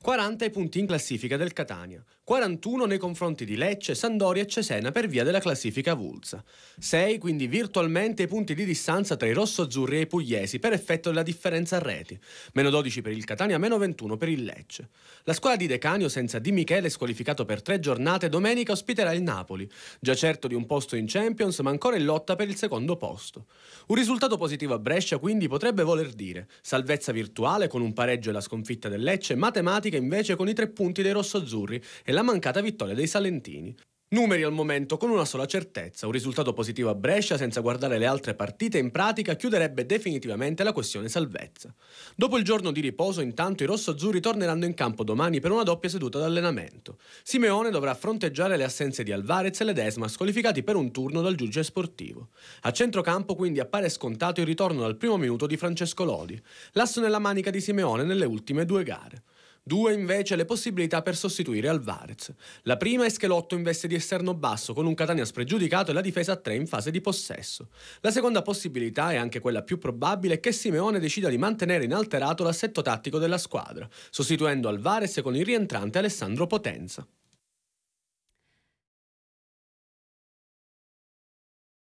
40 i punti in classifica del Catania, 41 nei confronti di Lecce, Sandoria e Cesena per via della classifica avulsa. 6 quindi virtualmente i punti di distanza tra i rossoazzurri e i pugliesi per effetto della differenza a reti, meno 12 per il Catania, meno 21 per il Lecce. La squadra di Decanio senza Di Michele squalificato per tre giornate domenica ospiterà il Napoli, già certo di un posto in Champions ma ancora in lotta per il secondo posto. Un risultato positivo a Brescia quindi potrebbe voler dire salvezza virtuale con un pareggio e la sconfitta del Lecce matematica matematica invece con i tre punti dei rossoazzurri e la mancata vittoria dei salentini. Numeri al momento con una sola certezza, un risultato positivo a Brescia senza guardare le altre partite in pratica chiuderebbe definitivamente la questione salvezza. Dopo il giorno di riposo intanto i rossoazzurri torneranno in campo domani per una doppia seduta d'allenamento. Simeone dovrà fronteggiare le assenze di Alvarez e Ledesma squalificati per un turno dal giudice sportivo. A centrocampo quindi appare scontato il ritorno dal primo minuto di Francesco Lodi, l'asso nella manica di Simeone nelle ultime due gare. Due invece le possibilità per sostituire Alvarez. La prima è Schelotto in veste di esterno basso con un Catania spregiudicato e la difesa a tre in fase di possesso. La seconda possibilità, e anche quella più probabile, è che Simeone decida di mantenere inalterato l'assetto tattico della squadra, sostituendo Alvarez con il rientrante Alessandro Potenza.